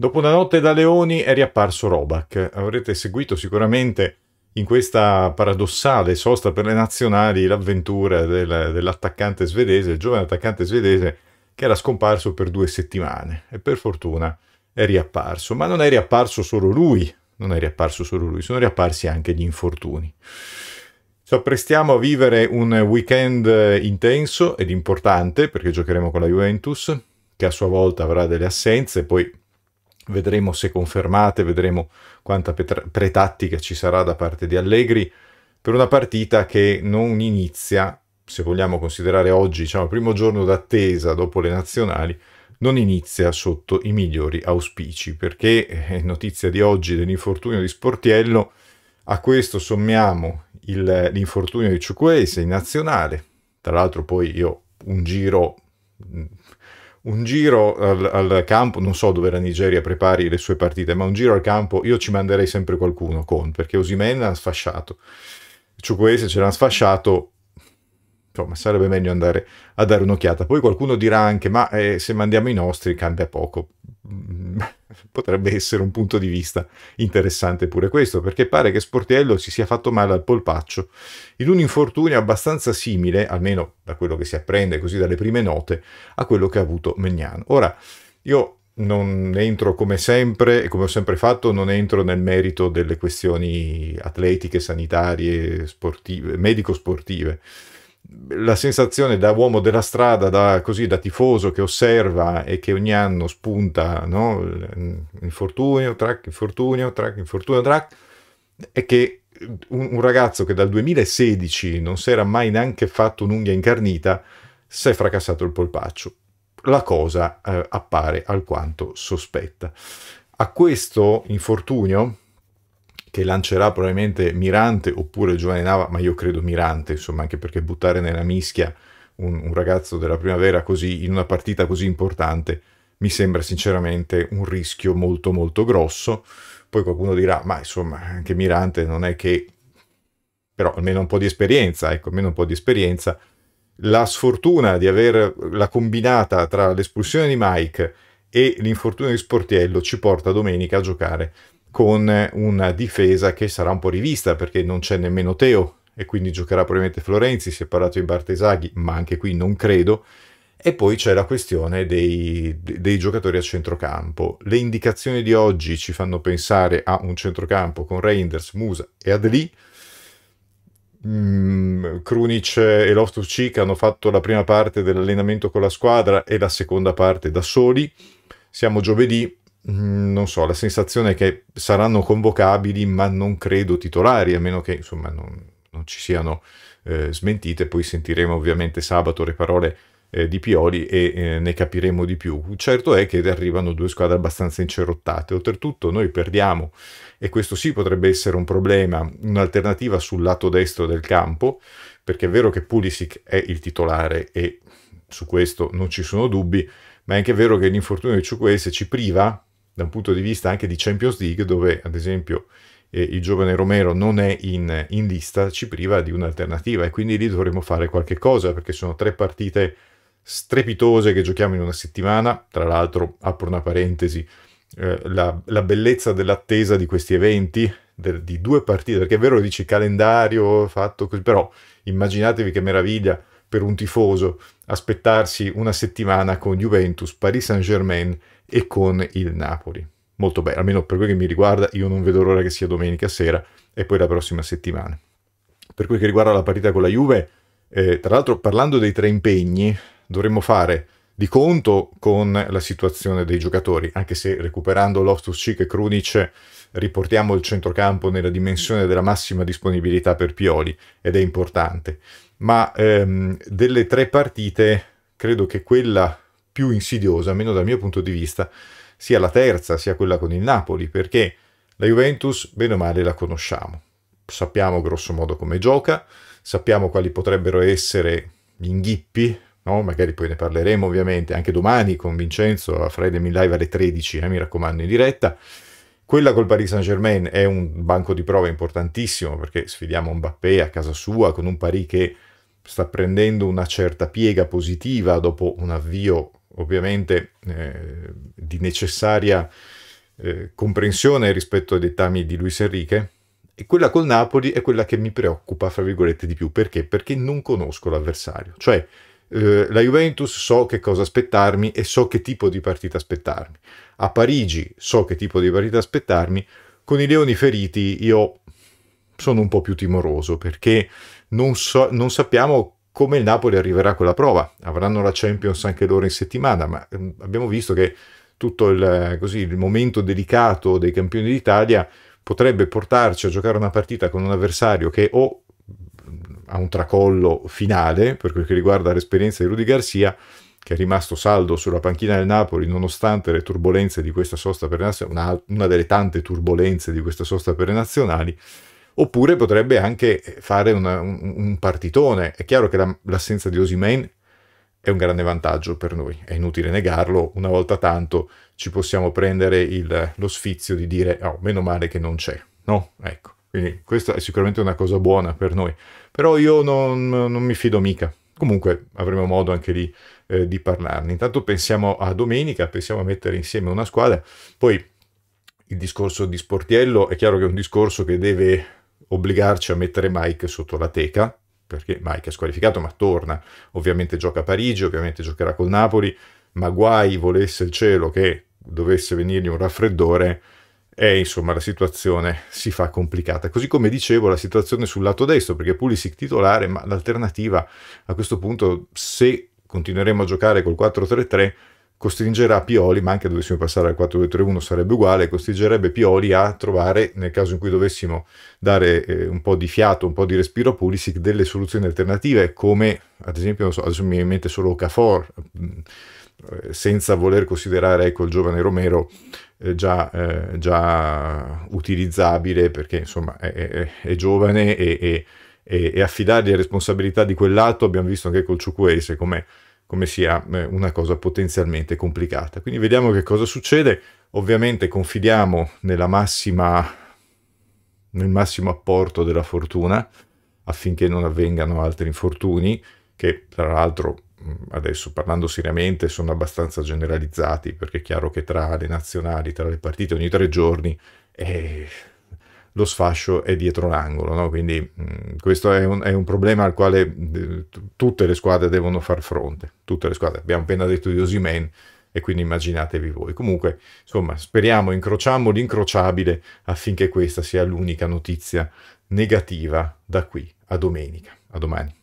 Dopo una notte da leoni è riapparso Robak. Avrete seguito sicuramente in questa paradossale sosta per le nazionali l'avventura del, dell'attaccante svedese, il giovane attaccante svedese che era scomparso per due settimane e per fortuna è riapparso. Ma non è riapparso solo lui, non è riapparso solo lui, sono riapparsi anche gli infortuni. Ci apprestiamo a vivere un weekend intenso ed importante perché giocheremo con la Juventus, che a sua volta avrà delle assenze, poi vedremo se confermate, vedremo quanta pretattica ci sarà da parte di Allegri per una partita che non inizia, se vogliamo considerare oggi, diciamo, il primo giorno d'attesa dopo le nazionali, non inizia sotto i migliori auspici, perché eh, notizia di oggi dell'infortunio di Sportiello, a questo sommiamo l'infortunio di Ciucuese in nazionale, tra l'altro poi io un giro un giro al, al, campo, non so dove la Nigeria prepari le sue partite, ma un giro al campo io ci manderei sempre qualcuno con, perché Osimena ha sfasciato, Ciucuese ce l'ha sfasciato, insomma sarebbe meglio andare a dare un'occhiata. Poi qualcuno dirà anche, ma eh, se mandiamo i nostri cambia poco potrebbe essere un punto di vista interessante pure questo, perché pare che Sportiello si sia fatto male al polpaccio in un infortunio abbastanza simile, almeno da quello che si apprende così dalle prime note, a quello che ha avuto Mignano. Ora, io non entro come sempre e come ho sempre fatto, non entro nel merito delle questioni atletiche, sanitarie, sportive, medico-sportive la sensazione da uomo della strada, da, così, da tifoso che osserva e che ogni anno spunta no? infortunio, track, infortunio, track, infortunio, track, è che un, un ragazzo che dal 2016 non si era mai neanche fatto un'unghia incarnita, si è fracassato il polpaccio. La cosa eh, appare alquanto sospetta. A questo infortunio, che lancerà probabilmente Mirante oppure giovane Nava, ma io credo Mirante, insomma, anche perché buttare nella mischia un, un ragazzo della primavera così in una partita così importante mi sembra sinceramente un rischio molto molto grosso. Poi qualcuno dirà, ma insomma, anche Mirante non è che... però almeno un po' di esperienza, ecco, almeno un po' di esperienza. La sfortuna di aver la combinata tra l'espulsione di Mike e l'infortunio di Sportiello ci porta domenica a giocare con una difesa che sarà un po' rivista perché non c'è nemmeno Teo e quindi giocherà probabilmente Florenzi, si è parlato di Bartesaghi, ma anche qui non credo. E poi c'è la questione dei, dei, giocatori a centrocampo. Le indicazioni di oggi ci fanno pensare a un centrocampo con Reinders, Musa e Adli. Mm, Krunic e Loftus Cic hanno fatto la prima parte dell'allenamento con la squadra e la seconda parte da soli. Siamo giovedì, Mm, non so, la sensazione è che saranno convocabili, ma non credo titolari, a meno che insomma non, non ci siano eh, smentite. Poi sentiremo ovviamente sabato le parole eh, di Pioli e eh, ne capiremo di più. Certo è che arrivano due squadre abbastanza incerottate. Oltretutto noi perdiamo, e questo sì potrebbe essere un problema, un'alternativa sul lato destro del campo, perché è vero che Pulisic è il titolare e su questo non ci sono dubbi, ma è anche vero che l'infortunio di Ciuquese ci priva da un punto di vista anche di Champions League, dove ad esempio eh, il giovane Romero non è in, in lista, ci priva di un'alternativa e quindi lì dovremmo fare qualche cosa perché sono tre partite strepitose che giochiamo in una settimana. Tra l'altro, apro una parentesi, eh, la, la, bellezza dell'attesa di questi eventi, de, di due partite, perché è vero dice calendario fatto così, però immaginatevi che meraviglia per un tifoso aspettarsi una settimana con Juventus, Paris Saint-Germain e con il Napoli. Molto bene, almeno per quello che mi riguarda, io non vedo l'ora che sia domenica sera e poi la prossima settimana. Per quel che riguarda la partita con la Juve, eh, tra l'altro parlando dei tre impegni, dovremmo fare di conto con la situazione dei giocatori, anche se recuperando Loftus Cic e Krunic riportiamo il centrocampo nella dimensione della massima disponibilità per Pioli ed è importante ma ehm, delle tre partite credo che quella più insidiosa, almeno dal mio punto di vista, sia la terza, sia quella con il Napoli, perché la Juventus bene o male la conosciamo, sappiamo grosso modo come gioca, sappiamo quali potrebbero essere gli inghippi, no? magari poi ne parleremo ovviamente anche domani con Vincenzo a Friday in Live alle 13, eh, mi raccomando in diretta, quella col Paris Saint Germain è un banco di prova importantissimo perché sfidiamo Mbappé a casa sua con un Paris che sta prendendo una certa piega positiva dopo un avvio ovviamente eh, di necessaria eh, comprensione rispetto ai dettami di Luis Enrique. E quella col Napoli è quella che mi preoccupa, fra virgolette, di più. Perché? Perché non conosco l'avversario. Cioè, eh, la Juventus so che cosa aspettarmi e so che tipo di partita aspettarmi. A Parigi so che tipo di partita aspettarmi. Con i leoni feriti io sono un po' più timoroso perché non, so, non sappiamo come il Napoli arriverà a quella prova. Avranno la Champions anche loro in settimana, ma ehm, abbiamo visto che tutto il, così, il momento delicato dei campioni d'Italia potrebbe portarci a giocare una partita con un avversario che o mm, ha un tracollo finale per quel che riguarda l'esperienza di Rudy Garcia, che è rimasto saldo sulla panchina del Napoli nonostante le turbolenze di questa sosta per le nazionali, una, una delle tante turbulenze di questa sosta per le nazionali, oppure potrebbe anche fare una, un, un, partitone. È chiaro che la, l'assenza di Osimane è un grande vantaggio per noi, è inutile negarlo, una volta tanto ci possiamo prendere il, lo sfizio di dire oh, meno male che non c'è, no? Ecco, quindi questa è sicuramente una cosa buona per noi, però io non, non mi fido mica. Comunque avremo modo anche lì eh, di parlarne. Intanto pensiamo a domenica, pensiamo a mettere insieme una squadra, poi il discorso di Sportiello è chiaro che è un discorso che deve obbligarci a mettere Mike sotto la teca, perché Mike è squalificato ma torna, ovviamente gioca a Parigi, ovviamente giocherà col Napoli, ma guai volesse il cielo che dovesse venirgli un raffreddore e insomma la situazione si fa complicata. Così come dicevo la situazione sul lato destro, perché Pulisic titolare, ma l'alternativa a questo punto se continueremo a giocare col 4-3-3 costringerà Pioli, ma anche dovessimo passare al 4-2-3-1 sarebbe uguale, costringerebbe Pioli a trovare, nel caso in cui dovessimo dare eh, un po' di fiato, un po' di respiro a Pulisic, delle soluzioni alternative, come ad esempio, so, adesso mi viene in mente solo Cafor, mm, eh, senza voler considerare ecco, il giovane Romero eh, già, eh, già, utilizzabile, perché insomma è, è, è giovane e, e, e, affidargli le responsabilità di quell'atto, abbiamo visto anche col Ciucuese come come sia eh, una cosa potenzialmente complicata. Quindi vediamo che cosa succede. Ovviamente confidiamo massima, nel massimo apporto della fortuna affinché non avvengano altri infortuni, che tra l'altro adesso parlando seriamente sono abbastanza generalizzati, perché è chiaro che tra le nazionali, tra le partite ogni tre giorni, eh, lo sfascio è dietro l'angolo, no? quindi mh, mm, questo è un, è un, problema al quale eh, tutte le squadre devono far fronte, tutte le squadre, abbiamo appena detto di Osimen e quindi immaginatevi voi. Comunque, insomma, speriamo, incrociamo l'incrociabile affinché questa sia l'unica notizia negativa da qui a domenica, a domani.